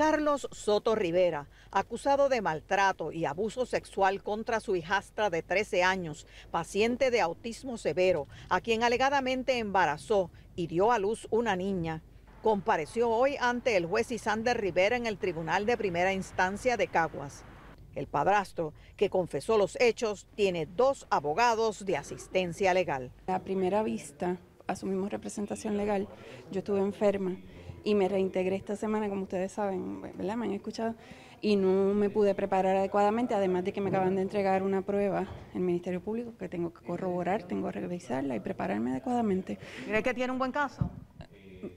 Carlos Soto Rivera, acusado de maltrato y abuso sexual contra su hijastra de 13 años, paciente de autismo severo, a quien alegadamente embarazó y dio a luz una niña, compareció hoy ante el juez Isander Rivera en el Tribunal de Primera Instancia de Caguas. El padrastro, que confesó los hechos, tiene dos abogados de asistencia legal. A primera vista, asumimos representación legal. Yo estuve enferma y me reintegré esta semana, como ustedes saben, ¿verdad? Me han escuchado y no me pude preparar adecuadamente, además de que me acaban de entregar una prueba en el Ministerio Público que tengo que corroborar, tengo que revisarla y prepararme adecuadamente. ¿Cree que tiene un buen caso?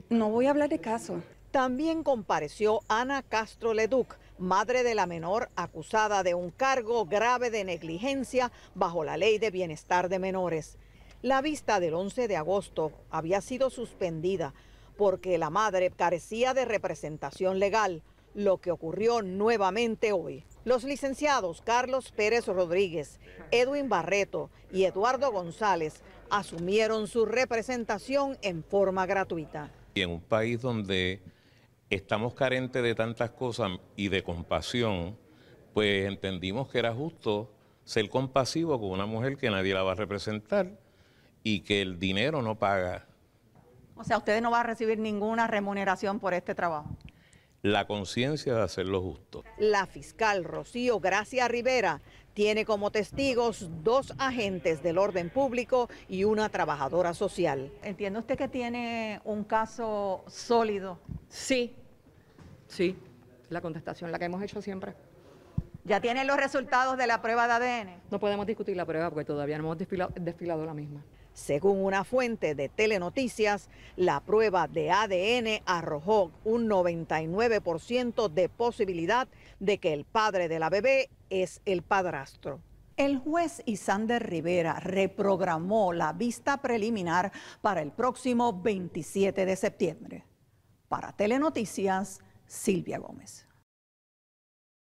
No voy a hablar de caso. También compareció Ana Castro Leduc, madre de la menor acusada de un cargo grave de negligencia bajo la Ley de Bienestar de Menores. La vista del 11 de agosto había sido suspendida porque la madre carecía de representación legal, lo que ocurrió nuevamente hoy. Los licenciados Carlos Pérez Rodríguez, Edwin Barreto y Eduardo González asumieron su representación en forma gratuita. Y en un país donde estamos carentes de tantas cosas y de compasión, pues entendimos que era justo ser compasivo con una mujer que nadie la va a representar y que el dinero no paga o sea, ustedes no van a recibir ninguna remuneración por este trabajo. La conciencia de hacerlo justo. La fiscal Rocío Gracia Rivera tiene como testigos dos agentes del orden público y una trabajadora social. ¿Entiende usted que tiene un caso sólido? Sí, sí, la contestación, la que hemos hecho siempre. ¿Ya tienen los resultados de la prueba de ADN? No podemos discutir la prueba porque todavía no hemos desfilado, la misma. Según una fuente de Telenoticias, la prueba de ADN arrojó un 99% de posibilidad de que el padre de la bebé es el padrastro. El juez Isander Rivera reprogramó la vista preliminar para el próximo 27 de septiembre. Para Telenoticias, Silvia Gómez.